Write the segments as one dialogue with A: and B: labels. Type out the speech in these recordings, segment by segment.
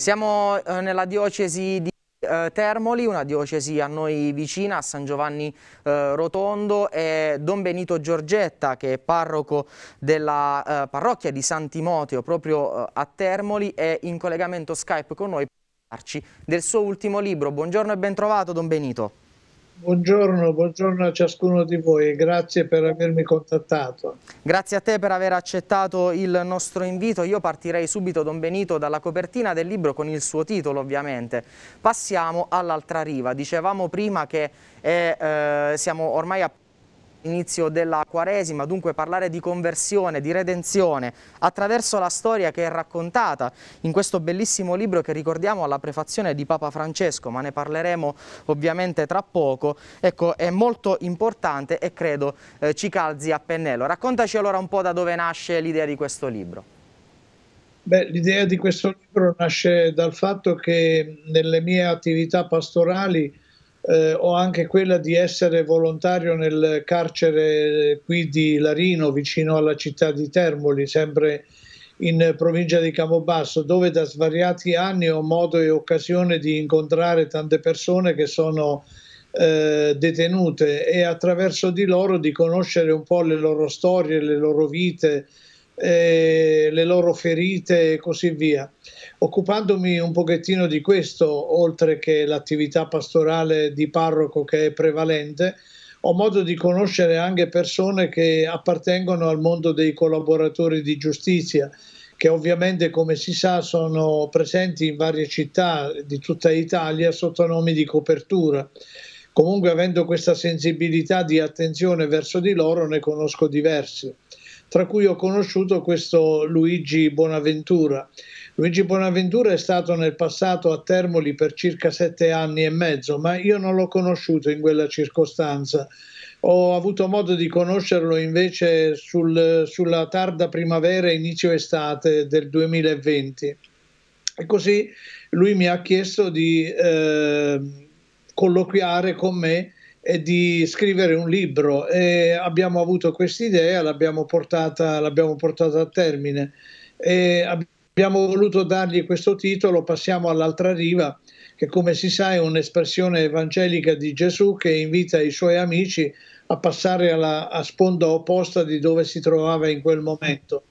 A: Siamo eh, nella diocesi di eh, Termoli, una diocesi a noi vicina, a San Giovanni eh, Rotondo e Don Benito Giorgetta che è parroco della parrocchia di San Timoteo proprio a Termoli è in collegamento Skype con noi per parlarci del suo ultimo libro. Buongiorno e bentrovato Don Benito.
B: Buongiorno, buongiorno, a ciascuno di voi grazie per avermi contattato. Grazie a
A: te per aver accettato il nostro invito. Io partirei subito, Don Benito, dalla copertina del libro con il suo titolo ovviamente. Passiamo all'altra riva. Dicevamo prima che è, eh, siamo ormai a Inizio della Quaresima, dunque parlare di conversione, di redenzione, attraverso la storia che è raccontata in questo bellissimo libro che ricordiamo alla prefazione di Papa Francesco, ma ne parleremo ovviamente tra poco, ecco è molto importante e credo eh, ci calzi a pennello. Raccontaci allora un po' da dove nasce l'idea di questo libro.
B: Beh, l'idea di questo libro nasce dal fatto che nelle mie attività pastorali eh, o anche quella di essere volontario nel carcere qui di Larino, vicino alla città di Termoli, sempre in provincia di Campobasso, dove da svariati anni ho modo e occasione di incontrare tante persone che sono eh, detenute e attraverso di loro di conoscere un po' le loro storie, le loro vite, eh, le loro ferite e così via. Occupandomi un pochettino di questo, oltre che l'attività pastorale di parroco che è prevalente, ho modo di conoscere anche persone che appartengono al mondo dei collaboratori di giustizia, che ovviamente come si sa sono presenti in varie città di tutta Italia sotto nomi di copertura. Comunque avendo questa sensibilità di attenzione verso di loro ne conosco diversi tra cui ho conosciuto questo Luigi Bonaventura. Luigi Bonaventura è stato nel passato a Termoli per circa sette anni e mezzo, ma io non l'ho conosciuto in quella circostanza. Ho avuto modo di conoscerlo invece sul, sulla tarda primavera, inizio estate del 2020. E così lui mi ha chiesto di eh, colloquiare con me di scrivere un libro e abbiamo avuto questa idea, l'abbiamo portata, l'abbiamo portata a termine e abbiamo voluto dargli questo titolo, passiamo all'altra riva, che come si sa è un'espressione evangelica di Gesù che invita i suoi amici a passare alla, a sponda opposta di dove si trovava in quel momento,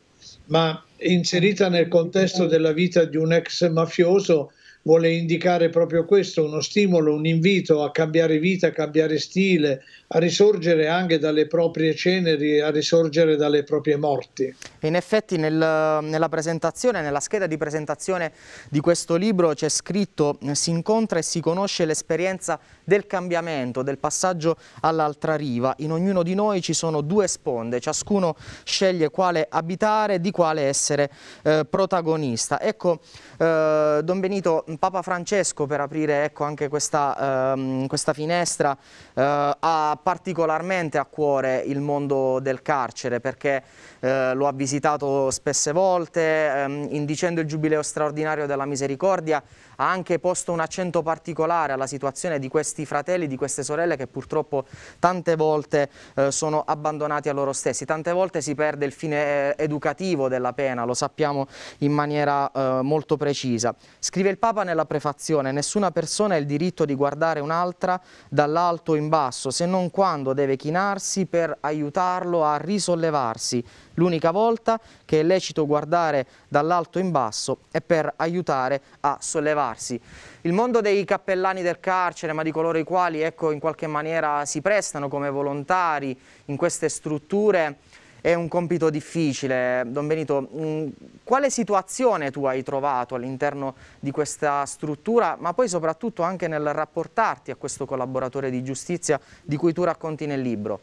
B: ma inserita nel contesto della vita di un ex mafioso vuole indicare proprio questo, uno stimolo, un invito a cambiare vita, a cambiare stile, a risorgere anche dalle proprie ceneri, a risorgere dalle proprie morti.
A: In effetti nel, nella presentazione, nella scheda di presentazione di questo libro c'è scritto eh, si incontra e si conosce l'esperienza del cambiamento, del passaggio all'altra riva. In ognuno di noi ci sono due sponde, ciascuno sceglie quale abitare, di quale essere eh, protagonista. Ecco, eh, Don Benito, Papa Francesco per aprire ecco, anche questa, ehm, questa finestra eh, ha particolarmente a cuore il mondo del carcere perché eh, lo ha visitato spesse volte, ehm, indicendo il Giubileo straordinario della misericordia ha anche posto un accento particolare alla situazione di questi fratelli, di queste sorelle che purtroppo tante volte eh, sono abbandonati a loro stessi, tante volte si perde il fine eh, educativo della pena, lo sappiamo in maniera eh, molto precisa. Scrive il Papa nella prefazione, nessuna persona ha il diritto di guardare un'altra dall'alto in basso, se non quando deve chinarsi per aiutarlo a risollevarsi. L'unica volta che è lecito guardare dall'alto in basso è per aiutare a sollevarsi reinventarsi. Il mondo dei cappellani del carcere, ma di coloro i quali ecco, in qualche maniera si prestano come volontari in queste strutture, è un compito difficile. Don Benito, mh, mm, quale situazione tu hai trovato all'interno di questa struttura, ma poi soprattutto anche nel rapportarti a questo collaboratore di giustizia di cui tu racconti nel libro?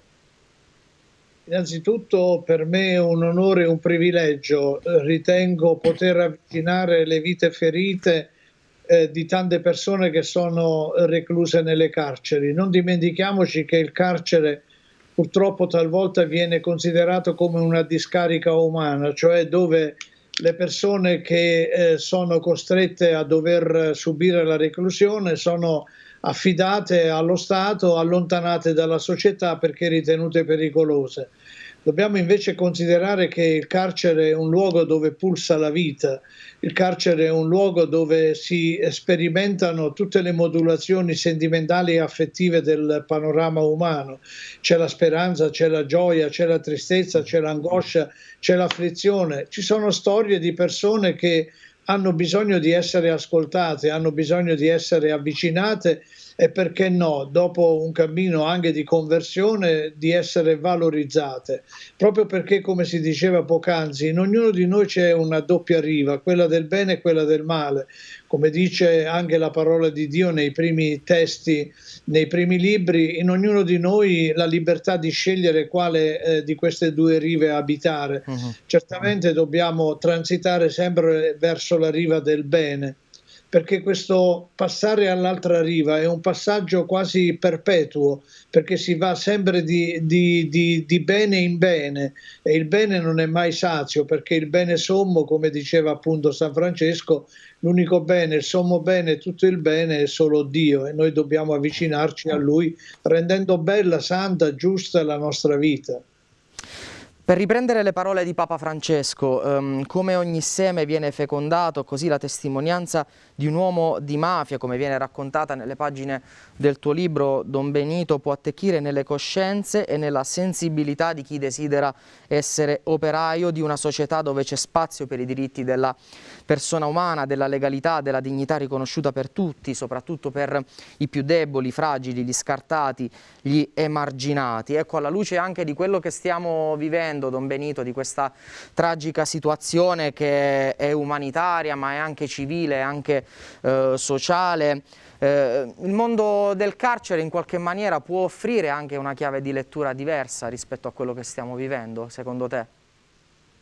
B: Innanzitutto per me è un onore e un privilegio, ritengo poter avvicinare le vite ferite eh, di tante persone che sono recluse nelle carceri. Non dimentichiamoci che il carcere purtroppo talvolta viene considerato come una discarica umana, cioè dove le persone che eh, sono costrette a dover subire la reclusione sono affidate allo Stato, allontanate dalla società perché ritenute pericolose. Dobbiamo invece considerare che il carcere è un luogo dove pulsa la vita, il carcere è un luogo dove si sperimentano tutte le modulazioni sentimentali e affettive del panorama umano. C'è la speranza, c'è la gioia, c'è la tristezza, c'è l'angoscia, c'è l'afflizione. Ci sono storie di persone che hanno bisogno di essere ascoltate, hanno bisogno di essere avvicinate e perché no, dopo un cammino anche di conversione, di essere valorizzate, proprio perché come si diceva poc'anzi, in ognuno di noi c'è una doppia riva, quella del bene e quella del male, come dice anche la parola di Dio nei primi testi, nei primi libri, in ognuno di noi la libertà di scegliere quale eh, di queste due rive abitare. Uh-huh. Certamente dobbiamo transitare sempre verso la riva del bene, perché questo passare all'altra riva è un passaggio quasi perpetuo, perché si va sempre di, di, di, di, bene in bene e il bene non è mai sazio, perché il bene sommo, come diceva appunto San Francesco, l'unico bene, il sommo bene, tutto il bene è solo Dio e noi dobbiamo avvicinarci a Lui rendendo bella, santa, giusta la nostra vita. Per riprendere le parole di
A: Papa Francesco, um, come ogni seme viene fecondato, così la testimonianza di un uomo di mafia, come viene raccontata nelle pagine del tuo libro, Don Benito può attecchire nelle coscienze e nella sensibilità di chi desidera essere operaio di una società dove c'è spazio per i diritti della persona umana, della legalità, della dignità riconosciuta per tutti, soprattutto per i più deboli, i fragili, gli scartati, gli emarginati. Ecco, alla luce anche di quello che stiamo vivendo, Don Benito, di questa tragica situazione che è umanitaria ma è anche civile, è anche eh, sociale. Eh, il mondo del carcere in qualche maniera può offrire anche una chiave di lettura diversa rispetto a quello che stiamo vivendo, secondo te?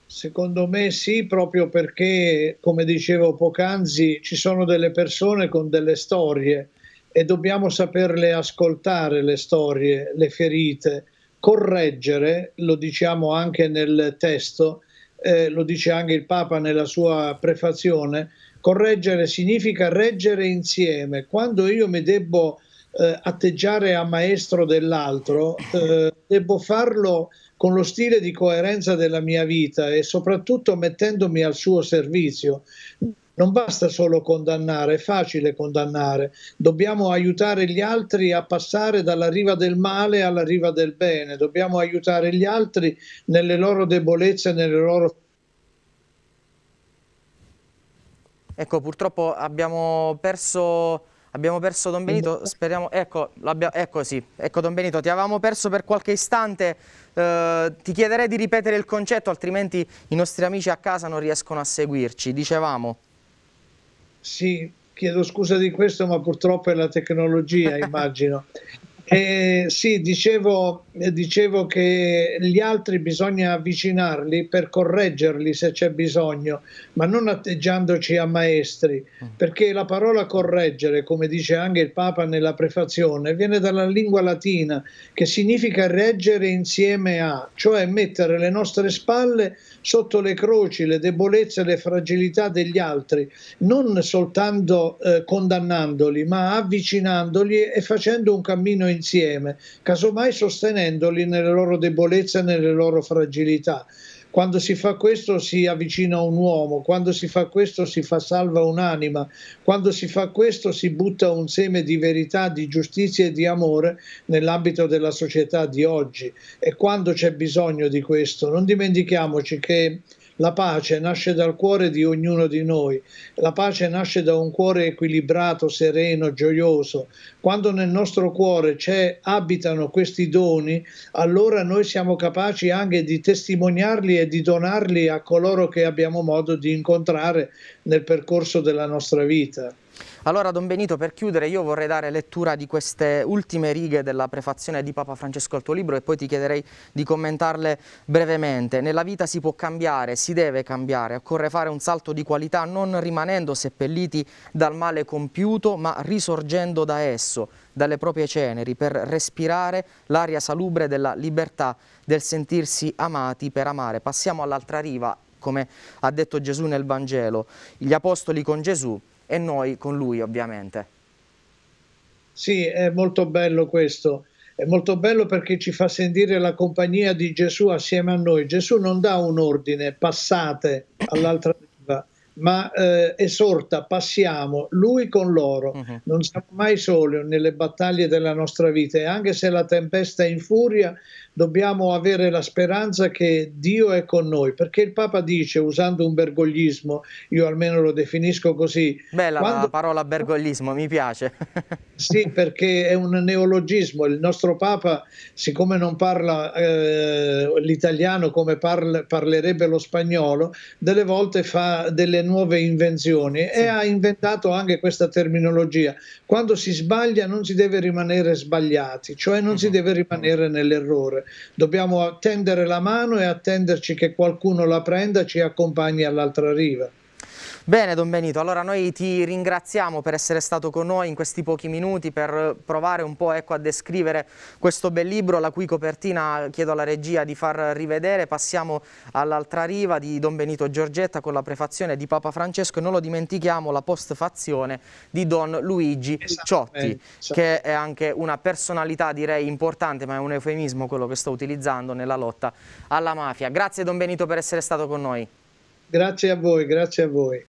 B: Secondo me sì, proprio perché, come dicevo poc'anzi, ci sono delle persone con delle storie e dobbiamo saperle ascoltare le storie, le ferite, correggere, lo diciamo anche nel testo, eh, lo dice anche il Papa nella sua prefazione, Correggere significa reggere insieme. Quando io mi debbo eh, atteggiare a maestro dell'altro, eh, debbo farlo con lo stile di coerenza della mia vita e soprattutto mettendomi al suo servizio. Non basta solo condannare, è facile condannare, dobbiamo aiutare gli altri a passare dalla riva del male alla riva del bene, dobbiamo aiutare gli altri nelle loro debolezze, nelle loro Ecco, purtroppo
A: abbiamo perso... Abbiamo perso Don Benito, speriamo, ecco, ecco, sì, ecco Don Benito, ti avevamo perso per qualche istante, eh, ti chiederei di ripetere il concetto, altrimenti i nostri amici a casa non riescono a seguirci, dicevamo.
B: Sì, chiedo scusa di questo, ma purtroppo è la tecnologia, immagino. Eh, sì, dicevo, eh, dicevo che gli altri bisogna avvicinarli per correggerli se c'è bisogno, ma non atteggiandoci a maestri, mm. perché la parola correggere, come dice anche il Papa nella prefazione, viene dalla lingua latina che significa reggere insieme a, cioè mettere le nostre spalle sotto le croci, le debolezze, le fragilità degli altri, non soltanto eh, condannandoli, ma avvicinandoli e facendo un cammino insieme, casomai sostenendo sostenendoli nelle loro debolezze e nelle loro fragilità. Quando si fa questo si avvicina un uomo, quando si fa questo si fa salva un'anima, quando si fa questo si butta un seme di verità, di giustizia e di amore nell'ambito della società di oggi e quando c'è bisogno di questo. Non dimentichiamoci che la pace nasce dal cuore di ognuno di noi, la pace nasce da un cuore equilibrato, sereno, gioioso. Quando nel nostro cuore abitano questi doni, allora noi siamo capaci anche di testimoniarli e di donarli a coloro che abbiamo modo di incontrare nel percorso della nostra vita.
A: Allora Don Benito per chiudere io vorrei dare lettura di queste ultime righe della prefazione di Papa Francesco al tuo libro e poi ti chiederei di commentarle brevemente. Nella vita si può cambiare, si deve cambiare, occorre fare un salto di qualità non rimanendo seppelliti dal male compiuto ma risorgendo da esso, dalle proprie ceneri per respirare l'aria salubre della libertà, del sentirsi amati per amare. Passiamo all'altra riva come ha detto Gesù nel Vangelo, gli apostoli con Gesù e noi con lui ovviamente.
B: Sì, è molto bello questo. È molto bello perché ci fa sentire la compagnia di Gesù assieme a noi. Gesù non dà un ordine, passate all'altra ma eh, esorta, passiamo, lui con loro, uh-huh. non siamo mai soli nelle battaglie della nostra vita e anche se la tempesta è in furia, dobbiamo avere la speranza che Dio è con noi, perché il Papa dice, usando un bergoglismo, io almeno lo definisco così. Bella quando... la parola bergoglismo, mi piace. sì, perché è un neologismo, il nostro Papa, siccome non parla eh, l'italiano come parla, parlerebbe lo spagnolo, delle volte fa delle nuove invenzioni sì. e ha inventato anche questa terminologia. Quando si sbaglia non si deve rimanere sbagliati, cioè non uh-huh. si mm-hmm. deve rimanere nell'errore. Dobbiamo tendere la mano e attenderci che qualcuno la prenda e ci accompagni all'altra riva. Bene Don Benito, allora noi ti ringraziamo
A: per essere stato con noi in questi pochi minuti per provare un po' ecco, a descrivere questo bel libro la cui copertina chiedo alla regia di far rivedere. Passiamo all'altra riva di Don Benito Giorgetta con la prefazione di Papa Francesco e non lo dimentichiamo la postfazione di Don Luigi Ciotti che è anche una personalità direi importante ma è un eufemismo quello che sto utilizzando nella lotta alla mafia. Grazie Don Benito per essere stato con noi.
B: Grazie a voi, grazie a voi.